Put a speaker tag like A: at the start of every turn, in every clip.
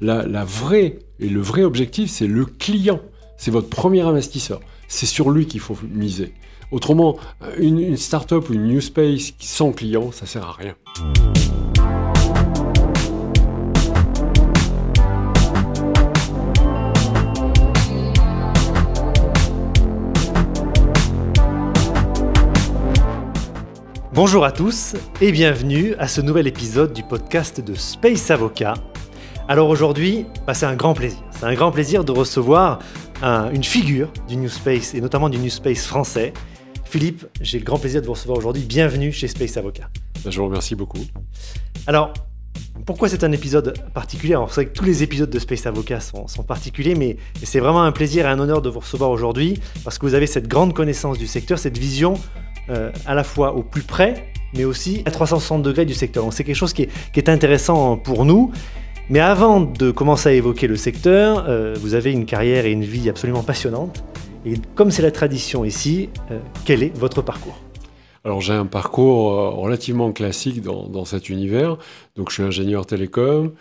A: la, vraie, et le vrai objectif, c'est le client. C'est votre premier investisseur. C'est sur lui qu'il faut miser. Autrement, euh, une, une startup ou une new space sans client, ça sert à rien.
B: Bonjour à tous et bienvenue à ce nouvel épisode du podcast de Space Avocat alors aujourd'hui, bah, c'est un grand plaisir. C'est un grand plaisir de recevoir une figure du New Space et notamment du New Space français. Philippe, j'ai le grand plaisir de vous recevoir aujourd'hui. Bienvenue chez Space Avocat.
A: Ben, je vous remercie beaucoup.
B: Alors, pourquoi c'est un épisode particulier c'est que tous les épisodes de Space Avocat sont, particuliers, mais c'est vraiment un plaisir et un honneur de vous recevoir aujourd'hui parce que vous avez cette grande connaissance du secteur, cette vision euh, à la fois au plus près, mais aussi à 360 degrés du secteur. c'est quelque chose qui est intéressant pour nous. Mais avant de commencer à évoquer le secteur, euh, vous avez une carrière et une vie absolument passionnantes. Et comme c'est la tradition ici, euh, quel est votre parcours
A: alors j'ai un parcours euh, relativement classique dans, dans, cet univers. Donc je suis ingénieur télécom,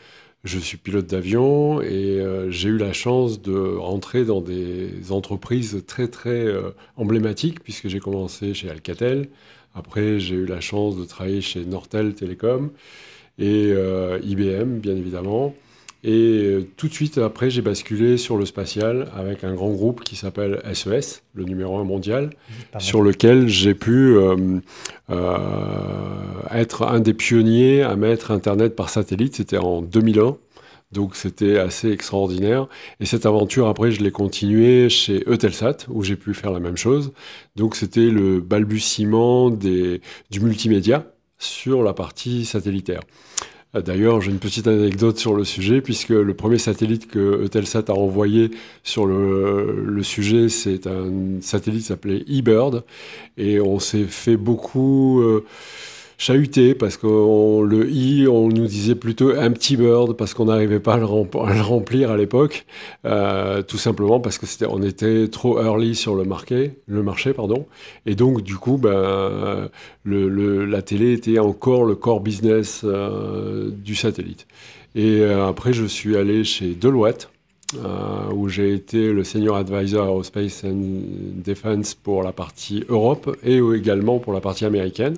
A: je suis pilote d'avion et j'ai eu la chance de rentrer dans des entreprises très très emblématiques puisque j'ai commencé chez Alcatel. Après j'ai eu la chance de travailler chez Nortel Télécom et euh, IBM, bien évidemment. Et euh, tout de suite après, j'ai basculé sur le spatial avec un grand groupe qui s'appelle SES, e le numéro un mondial, sur lequel j'ai pu euh, être un des pionniers à mettre Internet par satellite. C'était en 2001. Donc c'était assez extraordinaire. Et cette aventure, après, je l'ai continuée chez Eutelsat, où j'ai pu faire la même chose. Donc c'était le balbutiement du multimédia sur la partie satellitaire. Euh, d'ailleurs, j'ai une petite anecdote sur le sujet, puisque le premier satellite que Eutelsat a envoyé sur le, sujet, c'est un satellite qui s'appelait eBird, et on s'est fait beaucoup... Euh, chahuté parce que le i, on nous disait plutôt empty bird parce qu'on n'arrivait pas à le, remplir à l'époque, euh, tout simplement parce que était, on était trop early sur le marché, le marché pardon. Et donc du coup, ben, la télé était encore le core business euh, du satellite. Et euh, après, je suis allé chez Deloitte. où j'ai été le senior advisor Space and defense pour la partie Europe et également pour la partie américaine.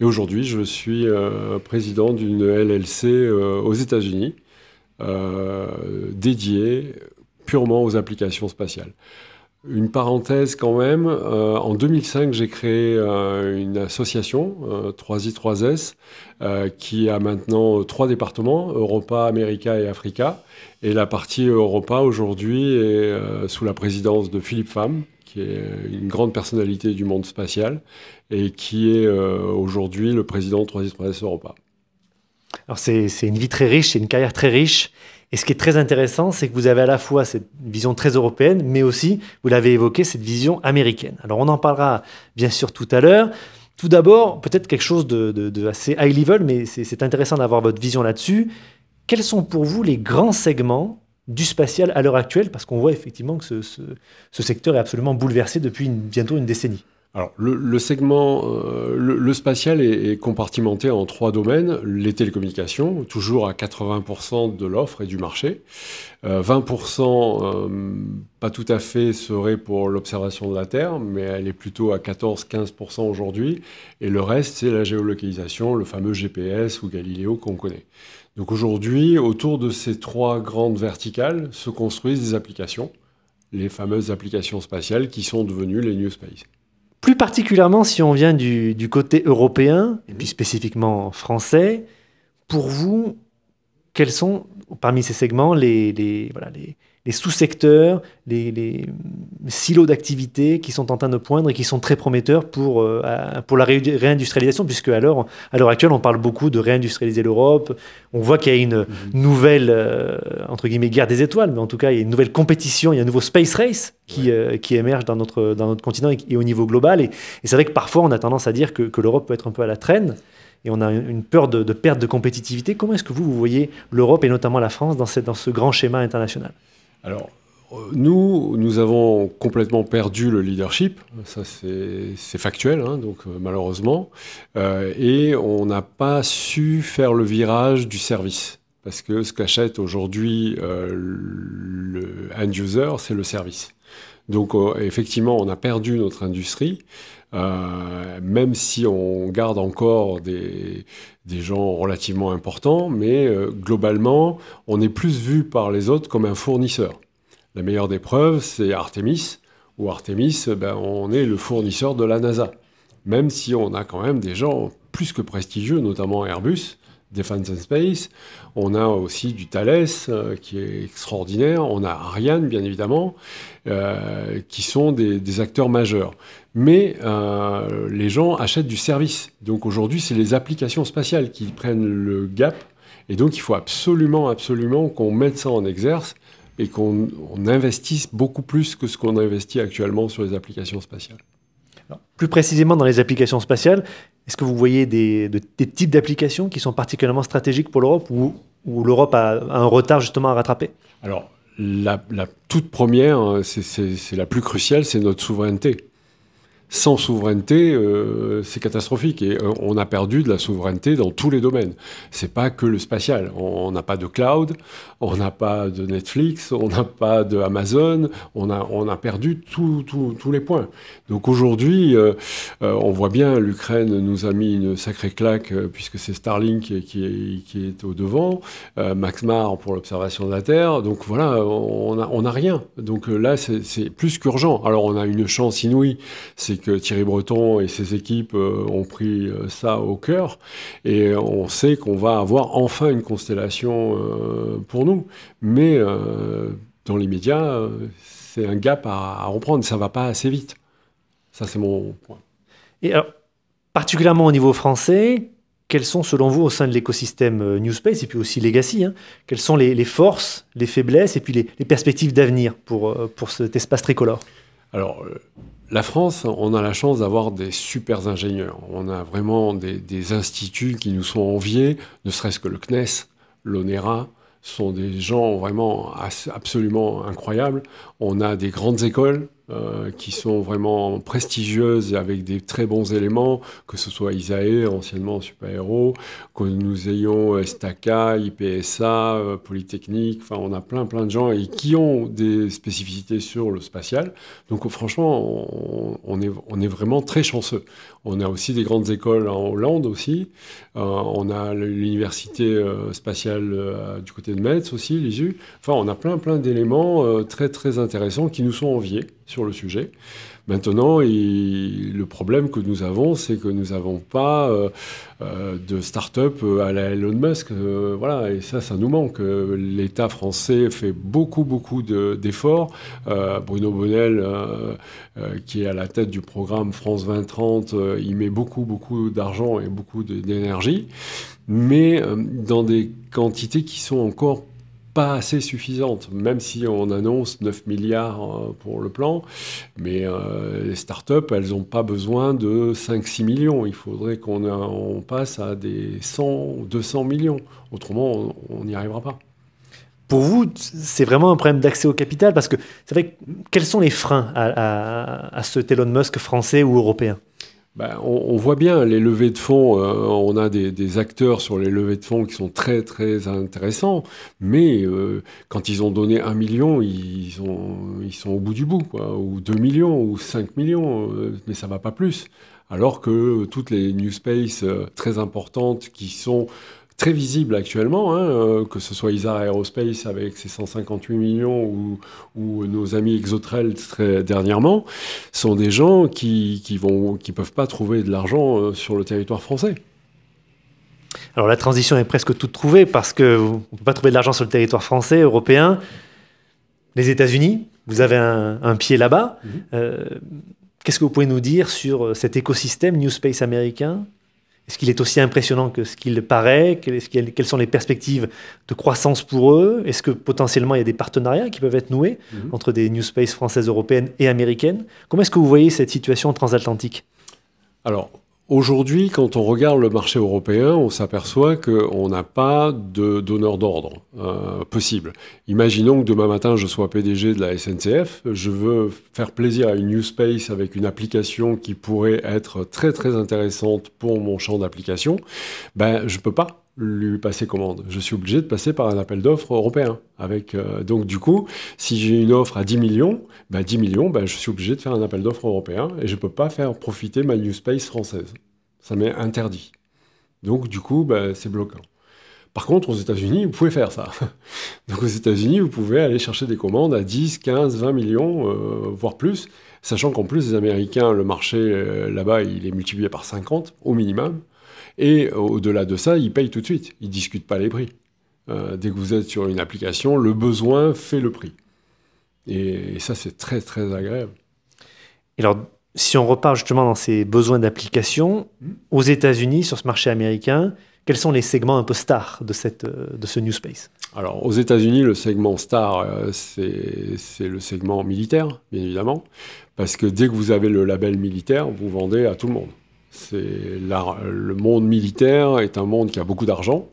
A: Et aujourd'hui, je suis euh, président d'une LLC euh, aux États-Unis euh, dédiée purement aux applications spatiales. Une parenthèse quand même, en 2005, j'ai créé une association, 3i3s, qui a maintenant trois départements, Europa, América et Africa. Et la partie Europa aujourd'hui est sous la présidence de Philippe Pham, qui est une grande personnalité du monde spatial et qui est euh, aujourd'hui le
B: président de 3S Europa. Alors c'est une vie très riche, c'est une carrière très riche. Et ce qui est très intéressant, c'est que vous avez à la fois cette vision très européenne, mais aussi, vous l'avez évoqué, cette vision américaine. Alors on en parlera bien sûr tout à l'heure. Tout d'abord, peut-être quelque chose de, de, assez high level, mais c'est intéressant d'avoir votre vision là-dessus. Quels sont pour vous les grands segments du spatial à l'heure actuelle, parce qu'on voit effectivement que ce, secteur est absolument bouleversé depuis bientôt une décennie.
A: Alors, le, segment, euh, le, spatial est, compartimenté en trois domaines. Les télécommunications, toujours à 80% de l'offre et du marché. 20%, euh, euh, pas tout à fait, serait pour l'observation de la Terre, mais elle est plutôt à 14-15% aujourd'hui. Et le reste, c'est la géolocalisation, le fameux GPS ou Galiléo qu'on connaît. Donc aujourd'hui, autour de ces trois grandes verticales se construisent des applications, les fameuses applications spatiales qui sont devenues les New Space.
B: Plus particulièrement, si on vient du, côté européen, et puis spécifiquement français, pour vous, quels sont parmi ces segments voilà, les, les sous-secteurs, les, silos d'activité qui sont en train de poindre et qui sont très prometteurs pour, euh, pour la réindustrialisation, puisque à l'heure, actuelle, on parle beaucoup de réindustrialiser l'Europe. On voit qu'il y a une mhm. nouvelle, euh, entre guillemets, guerre des étoiles, mais en tout cas, il y a une nouvelle compétition, il y a un nouveau space race qui, euh, émerge dans notre, dans notre continent et, au niveau global. Et, c'est vrai que parfois, on a tendance à dire que, l'Europe peut être un peu à la traîne et on a une peur de, perte de compétitivité. Comment est-ce que vous, vous voyez l'Europe et notamment la France dans ce grand schéma international
A: alors, nous, nous avons complètement perdu le leadership, ça c'est factuel, hein, donc euh, malheureusement, euh, et on n'a pas su faire le virage du service. Parce que ce qu'achète aujourd'hui euh, le end user, c'est le service. Donc effectivement, on a perdu notre industrie. Euh, même si on garde encore des, gens relativement importants, mais euh, globalement, on est plus vu par les autres comme un fournisseur. La meilleure des preuves, c'est Artemis, où Artemis, eh ben, on est le fournisseur de la NASA, même si on a quand même des gens plus que prestigieux, notamment Airbus, Defense and Space. On a aussi du Thales euh, qui est extraordinaire. On a Ariane, bien évidemment, euh, qui sont des, acteurs majeurs. Mais euh, les gens achètent du service. Donc aujourd'hui, c'est les applications spatiales qui prennent le gap. Et donc, il faut absolument, absolument qu'on mette ça en exerce et qu'on investisse beaucoup plus que ce qu'on investit actuellement sur les applications spatiales
B: plus précisément dans les applications spatiales, est-ce que vous voyez des, types d'applications qui sont particulièrement stratégiques pour l'Europe ou où l'Europe a, un retard justement à rattraper
A: Alors, la, toute première, hein, c'est la plus cruciale, c'est notre souveraineté sans souveraineté, euh, c'est catastrophique. Et euh, on a perdu de la souveraineté dans tous les domaines. C'est pas que le spatial. On n'a pas de cloud, on n'a pas de Netflix, on n'a pas de Amazon. On a, on a perdu tous les points. Donc aujourd'hui, euh, on voit bien, l'Ukraine nous a mis une sacrée claque puisque c'est Starlink qui est, qui, qui est, au devant, Max Mar pour l'observation de la Terre. Donc voilà, on n'a on a rien. Donc là, c'est plus qu'urgent. Alors on a une chance inouïe, c'est que Thierry Breton et ses équipes euh, ont pris euh, ça au cœur. Et on sait qu'on va avoir enfin une constellation euh, pour nous. Mais dans les médias, c'est un gap à, reprendre. Ça ne va pas assez
B: vite. Ça, c'est mon point. Et alors, particulièrement au niveau français, quels sont, selon vous, au sein de l'écosystème NewSpace et puis aussi Legacy, hein, quelles sont les, forces, les faiblesses et puis les, les perspectives d'avenir pour, pour cet espace tricolore alors, euh,
A: la France, on a la chance d'avoir des super ingénieurs. On a vraiment des, des instituts qui nous sont enviés, ne serait-ce que le CNES, l'ONERA, sont des gens vraiment absolument incroyables. On a des grandes écoles euh, qui sont vraiment prestigieuses et avec des très bons éléments, que ce soit Isaé anciennement Super Héros, que nous ayons euh, Staka, IPSA, euh, Polytechnique, enfin on a plein plein de gens et qui ont des spécificités sur le spatial. Donc franchement, on, est, on est, vraiment très chanceux. On a aussi des grandes écoles en Hollande aussi. Euh, on a l'université euh, spatiale euh, du côté de Metz aussi, l'ISU. Enfin, on a plein plein d'éléments très très intéressants qui nous sont enviés sur le sujet. Maintenant, le problème que nous avons, c'est que nous n'avons pas euh, euh, de start-up euh, à la Elon Musk. voilà, et ça, ça nous manque. L'État français fait beaucoup, beaucoup d'efforts. Bruno Bonnel, qui est à la tête du programme France 2030, il met beaucoup, beaucoup d'argent et beaucoup d'énergie, mais dans des quantités qui sont encore pas assez suffisante, même si on annonce 9 milliards euh, pour le plan. Mais euh, les startups, elles n'ont pas besoin de 5-6 millions. Il faudrait qu'on euh, passe
B: à des 100, 200 millions. Autrement, on n'y arrivera pas. Pour vous, c'est vraiment un problème d'accès au capital parce que c'est vrai. Quels sont les freins à, à ce Elon Musk français ou européen
A: ben, on, voit bien les levées de fonds, euh, on a des, acteurs sur les levées de fonds qui sont très très intéressants, mais euh, quand ils ont donné un million, ils, ont, ils sont au bout du bout, ou 2 millions, ou 5 millions, euh, mais ça va pas plus. Alors que toutes les new space très importantes qui sont très visible actuellement, hein, euh, que ce soit Isar Aerospace avec ses 158 millions ou, nos amis Exotrel, très dernièrement, sont des gens qui ne qui peuvent pas trouver de l'argent euh, sur le territoire français.
B: Alors la transition est presque toute trouvée parce qu'on ne peut pas trouver de l'argent sur le territoire français, européen. Les États-Unis, vous avez un, pied là-bas. Mhm. Euh, qu'est-ce que vous pouvez nous dire sur cet écosystème New Space américain est-ce qu'il est aussi impressionnant que ce qu'il paraît Quelles sont les perspectives de croissance pour eux Est-ce que potentiellement il y a des partenariats qui peuvent être noués mhm. entre des new space françaises, européennes et américaines Comment est-ce que vous voyez cette situation transatlantique Alors, Aujourd'hui, quand on regarde le marché
A: européen, on s'aperçoit qu'on n'a pas de donneur d'ordre euh, possible. Imaginons que demain matin, je sois PDG de la SNCF, je veux faire plaisir à une new space avec une application qui pourrait être très très intéressante pour mon champ d'application. Ben, je peux pas lui passer commande. Je suis obligé de passer par un appel d'offres européen. Avec, euh, donc du coup, si j'ai une offre à 10 millions, 10 bah, millions, bah, je suis obligé de faire un appel d'offres européen et je ne peux pas faire profiter ma new space française. Ça m'est interdit. Donc du coup, bah, c'est bloquant. Par contre, aux États-Unis, vous pouvez faire ça. Donc aux États-Unis, vous pouvez aller chercher des commandes à 10, 15, 20 millions, euh, voire plus, sachant qu'en plus, les Américains, le marché euh, là-bas, il est multiplié par 50 au minimum. Et au-delà de ça, ils payent tout de suite. Ils ne discutent pas les prix. Euh, dès que vous êtes sur une application, le
B: besoin fait le prix. Et, ça, c'est très, très agréable. Et alors, si on repart justement dans ces besoins d'application, hmm. aux États-Unis, sur ce marché américain, quels sont les segments un peu stars de, cette, euh, de ce New Space
A: Alors, aux États-Unis, le segment star, euh, c'est le segment militaire, bien évidemment, parce que dès que vous avez le label militaire, vous vendez à tout le monde le monde militaire est un monde qui a beaucoup d'argent.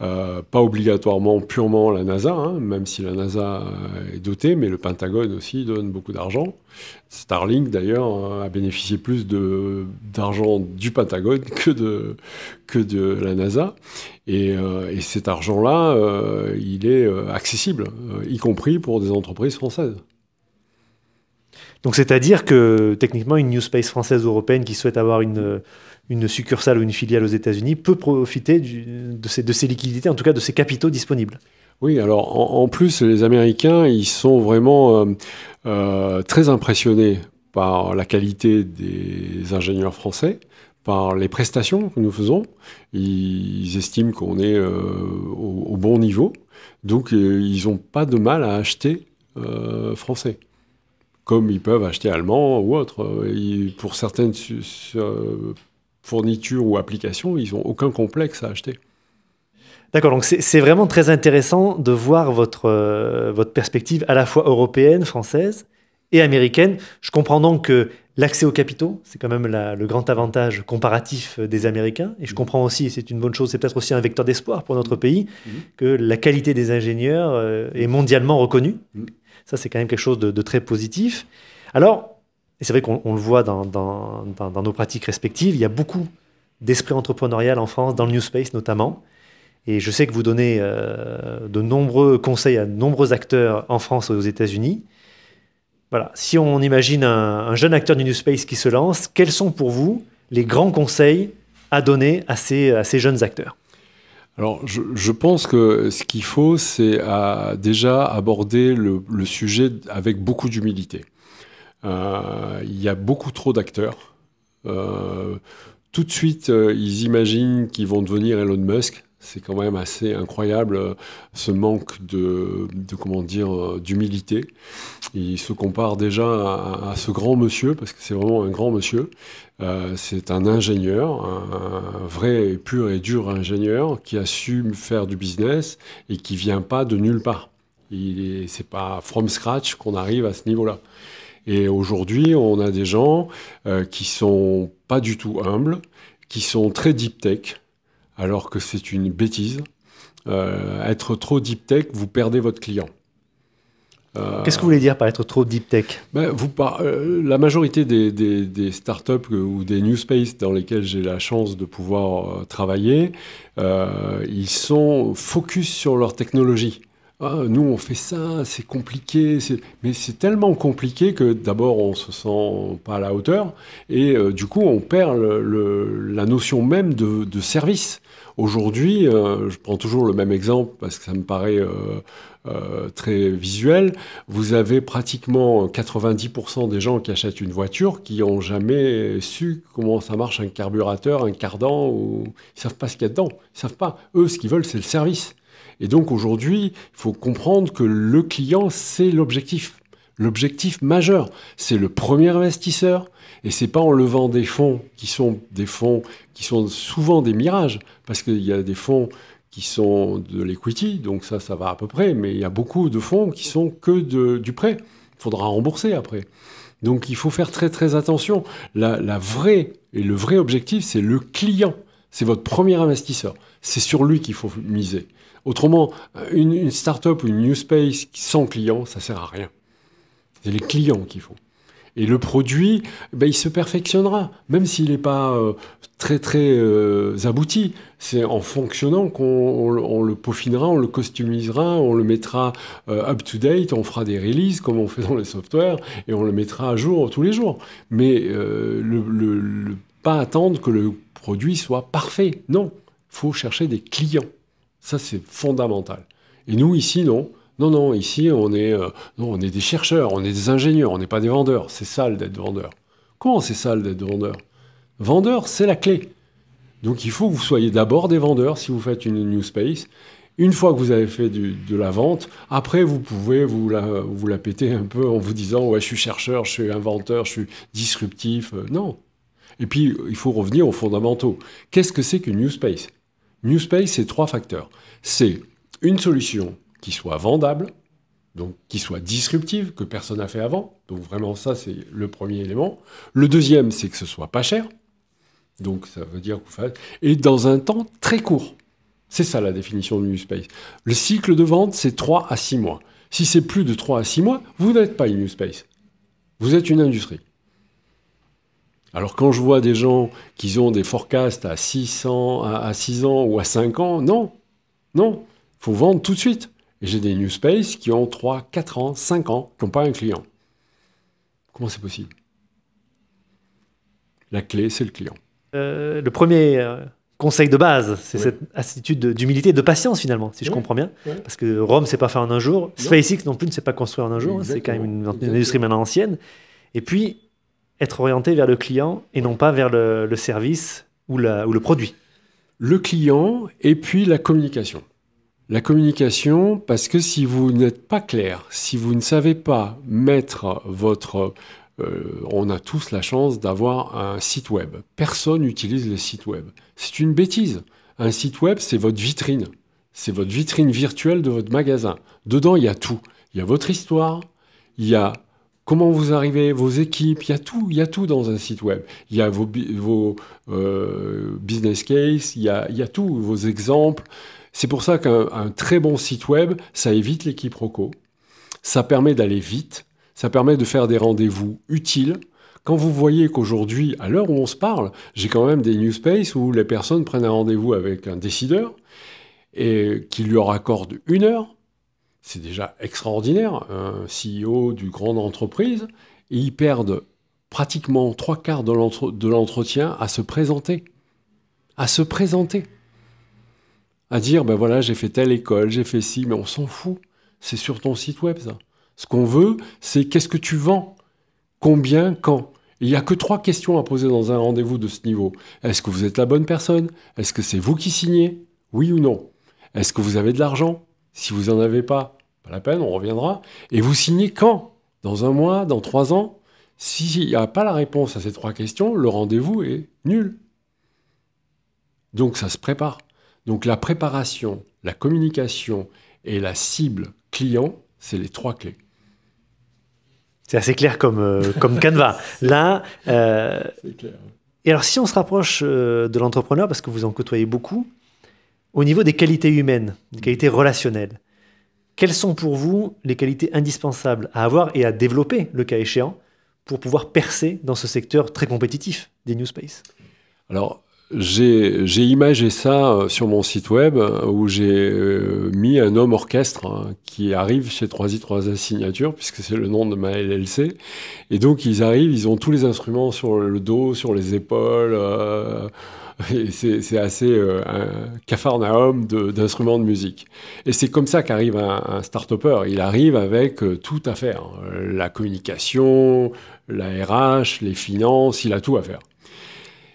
A: Euh, pas obligatoirement purement la NASA, hein, même si la NASA euh, est dotée, mais le Pentagone aussi donne beaucoup d'argent. Starlink, d'ailleurs, euh, a bénéficié plus d'argent du Pentagone que de, la NASA. Et, cet argent-là, il est accessible,
B: y compris pour des entreprises françaises. Donc c'est-à-dire que techniquement, une New Space française ou européenne qui souhaite avoir une, succursale ou une filiale aux États-Unis peut profiter de, ces, liquidités, en tout cas de ces capitaux disponibles. Oui, alors
A: en, plus, les Américains, ils sont vraiment euh, euh, très impressionnés par la qualité des ingénieurs français par les prestations que nous faisons. Ils estiment qu'on est euh, au, bon niveau. Donc, ils n'ont pas de mal à acheter français comme ils peuvent acheter allemand ou autre. pour certaines fournitures ou applications, ils n'ont
B: aucun complexe à acheter. D'accord, donc c'est vraiment très intéressant de voir votre, euh, votre perspective à la fois européenne, française et américaine. Je comprends donc que l'accès aux capitaux, c'est quand même le grand avantage comparatif des Américains. Et je mm. comprends aussi, c'est une bonne chose, c'est peut-être aussi un vecteur d'espoir pour notre mm. pays, mm. que la qualité des ingénieurs euh, est mondialement reconnue. Ça, c'est quand même quelque chose de, très positif. Alors, et c'est vrai qu'on le voit dans, nos pratiques respectives, il y a beaucoup d'esprit entrepreneurial en France, dans le New Space notamment. Et je sais que vous donnez euh, de nombreux conseils à de nombreux acteurs en France et aux États-Unis. Voilà, si on imagine un, jeune acteur du New Space qui se lance, quels sont pour vous les grands conseils à donner à ces jeunes acteurs
A: alors, je, pense que ce qu'il faut, c'est déjà aborder le, sujet avec beaucoup d'humilité. Euh, il y a beaucoup trop d'acteurs. Euh, tout de suite, euh, ils imaginent qu'ils vont devenir Elon Musk. C'est quand même assez incroyable euh, ce manque de, comment dire euh, d'humilité. Il se compare déjà à, ce grand monsieur parce que c'est vraiment un grand monsieur. Euh, c'est un ingénieur, un, vrai et pur et dur ingénieur qui a su faire du business et qui vient pas de nulle part. Il c'est pas from scratch qu'on arrive à ce niveau-là. Et aujourd'hui, on a des gens euh, qui sont pas du tout humbles, qui sont très deep tech, alors que c'est une bêtise. Euh, être trop deep tech, vous perdez votre client. Euh, Qu'est-ce que vous
B: voulez dire par être trop deep tech
A: ben, euh, La majorité des, des, startups ou des new space dans lesquels j'ai la chance de pouvoir travailler, ils sont focus sur leur technologie. Ah, nous on fait ça, c'est compliqué, mais c'est tellement compliqué que d'abord on se sent pas à la hauteur et euh, du coup on perd la notion même de, service. Aujourd'hui, euh, je prends toujours le même exemple parce que ça me paraît euh, très visuel. Vous avez pratiquement 90% des gens qui achètent une voiture qui n'ont jamais su comment ça marche un carburateur, un cardan, ou... ils savent pas ce qu'il y a dedans. Ils savent pas. Eux, ce qu'ils veulent, c'est le service. Et donc aujourd'hui, il faut comprendre que le client, c'est l'objectif. L'objectif majeur, c'est le premier investisseur, et ce n'est pas en levant des fonds qui sont des fonds qui sont souvent des mirages, parce qu'il y a des fonds qui sont de l'equity, donc ça, ça va à peu près, mais il y a beaucoup de fonds qui sont que du prêt. Il faudra rembourser après. Donc il faut faire très très attention. la vraie et le vrai objectif, c'est le client. C'est votre premier investisseur. C'est sur lui qu'il faut miser. Autrement, euh, une, start-up ou une new space sans clients, ça sert à rien. C'est les clients qu'il faut. Et le produit, ben, il se perfectionnera, même s'il n'est pas euh, très très euh, abouti. C'est en fonctionnant qu'on le peaufinera, on le customisera, on le mettra up to date, on fera des releases comme on fait dans les softwares et on le mettra à jour tous les jours. Mais le pas attendre que le produit soit parfait. Non, faut chercher des clients. Ça, c'est fondamental. Et nous, ici, non. Non, non, ici, on est, euh, non, on est des chercheurs, on est des ingénieurs, on n'est pas des vendeurs. C'est sale d'être vendeur. Comment c'est sale d'être vendeur Vendeur, c'est la clé. Donc, il faut que vous soyez d'abord des vendeurs si vous faites une new space. Une fois que vous avez fait de la vente, après, vous pouvez vous la, vous la péter un peu en vous disant Ouais, je suis chercheur, je suis inventeur, je suis disruptif. Euh, non, et puis, il faut revenir aux fondamentaux. Qu'est-ce que c'est que New Space New Space, c'est trois facteurs. C'est une solution qui soit vendable, donc qui soit disruptive, que personne n'a fait avant. Donc vraiment, ça, c'est le premier élément. Le deuxième, c'est que ce soit pas cher. Donc ça veut dire que vous faites... Et dans un temps très court. C'est ça la définition de New Space. Le cycle de vente, c'est 3 à 6 mois. Si c'est plus de 3 à 6 mois, vous n'êtes pas une New Space. Vous êtes une industrie. Alors quand je vois des gens qui ont des forecasts à 600, à, à 6 ans ou à 5 ans, non, non, faut vendre tout de suite. Et j'ai des new qui ont 3, 4 ans, 5 ans, qui n'ont pas un client. Comment c'est possible
B: La clé, c'est le client. Euh, le premier euh, conseil de base, c'est cette attitude d'humilité, et de patience finalement, si je comprends bien. Parce que Rome, ne s'est pas fait en un jour. SpaceX non plus ne s'est pas construit en un jour. C'est quand même une industrie maintenant ancienne. Et puis, être orienté vers le client et non pas vers le, service ou, la, ou le produit Le client et puis la communication.
A: La communication, parce que si vous n'êtes pas clair, si vous ne savez pas mettre votre... Euh, on a tous la chance d'avoir un site web. Personne n'utilise le site web. C'est une bêtise. Un site web, c'est votre vitrine. C'est votre vitrine virtuelle de votre magasin. Dedans, il y a tout. Il y a votre histoire, il y a comment vous arrivez, vos équipes, il y a tout, il y a tout dans un site web. Il y a vos, euh, business cases, il y a, tout, vos exemples. C'est pour ça qu'un très bon site web, ça évite les quiproquos, ça permet d'aller vite, ça permet de faire des rendez-vous utiles. Quand vous voyez qu'aujourd'hui, à l'heure où on se parle, j'ai quand même des newspaces où les personnes prennent un rendez-vous avec un décideur et qui lui accorde une heure, c'est déjà extraordinaire, un CEO d'une grande entreprise, et ils perdent pratiquement trois quarts de l'entretien à se présenter. À se présenter. À dire, ben voilà, j'ai fait telle école, j'ai fait ci, mais on s'en fout. C'est sur ton site web, ça. Ce qu'on veut, c'est qu'est-ce que tu vends Combien Quand Il n'y a que trois questions à poser dans un rendez-vous de ce niveau. Est-ce que vous êtes la bonne personne Est-ce que c'est vous qui signez Oui ou non Est-ce que vous avez de l'argent si vous n'en avez pas, pas la peine, on reviendra. Et vous signez quand Dans un mois Dans trois ans S'il n'y a pas la réponse à ces trois questions, le rendez-vous est nul. Donc ça se prépare. Donc la préparation, la communication et la cible client,
B: c'est les trois clés. C'est assez clair comme, euh, comme canevas. Là, euh, clair. et alors si on se rapproche euh, de l'entrepreneur, parce que vous en côtoyez beaucoup, au niveau des qualités humaines, des qualités relationnelles, quelles sont pour vous les qualités indispensables à avoir et à développer, le cas échéant, pour pouvoir percer dans ce secteur très compétitif des New Space
A: j'ai imagé ça euh, sur mon site web euh, où j'ai euh, mis un homme orchestre hein, qui arrive chez 3i3A Signature, puisque c'est le nom de ma LLC. Et donc ils arrivent, ils ont tous les instruments sur le dos, sur les épaules. c'est assez euh, un cafarnaum d'instruments de, musique. Et c'est comme ça qu'arrive un, un start-upper. Il arrive avec tout à faire. La communication, la RH, les finances, il a tout à faire.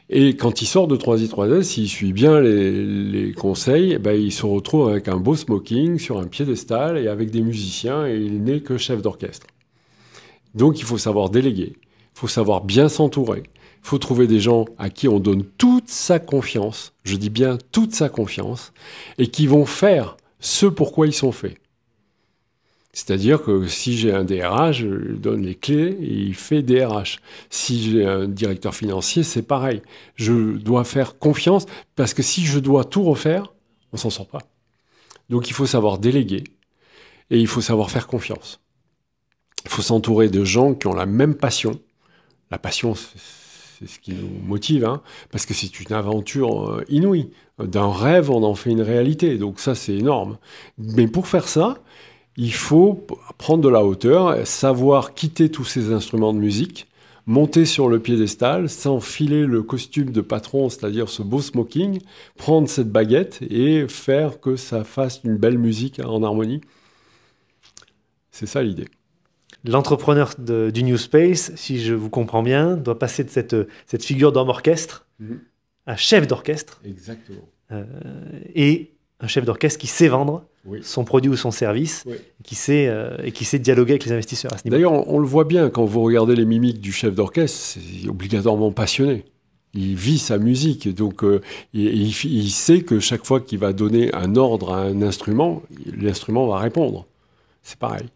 A: Et quand il sort de 3i3s, s'il suit bien les, conseils, eh ben, il se retrouve avec un beau smoking sur un piédestal et avec des musiciens et il n'est que chef d'orchestre. Donc il faut savoir déléguer, il faut savoir bien s'entourer, il faut trouver des gens à qui on donne toute sa confiance, je dis bien toute sa confiance, et qui vont faire ce pour quoi ils sont faits. C'est-à-dire que si j'ai un DRH, je donne les clés et il fait DRH. Si j'ai un directeur financier, c'est pareil. Je dois faire confiance parce que si je dois tout refaire, on s'en sort pas. Donc il faut savoir déléguer et il faut savoir faire confiance. Il faut s'entourer de gens qui ont la même passion. La passion, c'est ce qui nous motive, hein, parce que c'est une aventure euh, inouïe. D'un rêve, on en fait une réalité. Donc ça, c'est énorme. Mais pour faire ça, il faut prendre de la hauteur, savoir quitter tous ces instruments de musique, monter sur le piédestal, s'enfiler le costume de patron, c'est-à-dire ce beau smoking, prendre cette baguette et faire que ça fasse une belle musique en harmonie.
B: C'est ça l'idée. L'entrepreneur du New Space, si je vous comprends bien, doit passer de cette, cette figure d'homme orchestre mhm. à chef d'orchestre.
A: Exactement.
B: Euh, et un chef d'orchestre qui sait vendre, son produit ou son service, qui sait, euh, et qui sait dialoguer avec les investisseurs à ce niveau. D'ailleurs,
A: on, le voit bien quand vous regardez les mimiques du chef d'orchestre, c'est obligatoirement passionné. Il vit sa musique, donc euh, il, sait que chaque fois qu'il va donner un ordre à un instrument, l'instrument va répondre. C'est pareil.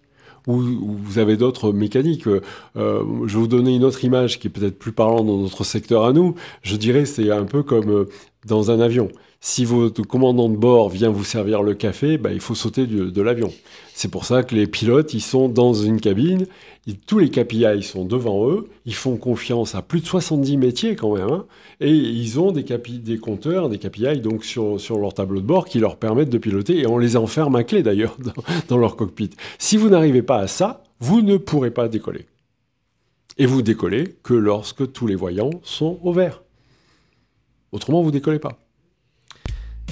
A: Ou, vous avez d'autres mécaniques. Euh, je vais vous donner une autre image qui est peut-être plus parlante dans notre secteur à nous. Je dirais c'est un peu comme dans un avion. Si votre commandant de bord vient vous servir le café, bah, il faut sauter de, l'avion. C'est pour ça que les pilotes, ils sont dans une cabine, tous les KPI sont devant eux, ils font confiance à plus de 70 métiers quand même, hein, et ils ont des, des compteurs, des KPI donc sur, leur tableau de bord qui leur permettent de piloter, et on les enferme à clé d'ailleurs dans, dans leur cockpit. Si vous n'arrivez pas à ça, vous ne pourrez pas décoller. Et vous décollez que
B: lorsque tous les voyants sont au vert. Autrement, vous décollez pas.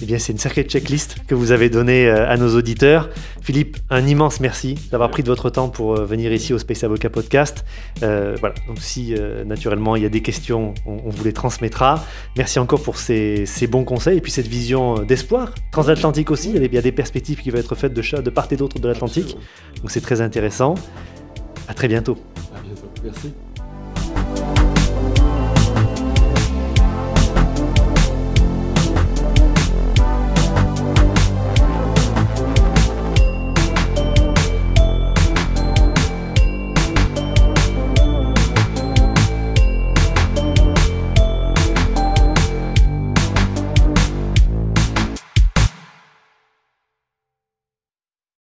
B: Eh bien, c'est une sacrée checklist que vous avez donnée euh, à nos auditeurs. Philippe, un immense merci d'avoir pris de votre temps pour euh, venir ici au Space Avocat Podcast. Euh, voilà, donc si naturellement il y a des questions, on, vous les transmettra. Merci encore pour ces, bons conseils et puis cette vision d'espoir. Transatlantique aussi, il y a des perspectives qui vont être faites de, de part et d'autre de l'Atlantique. Donc c'est très intéressant. À très bientôt.
A: À bientôt, merci.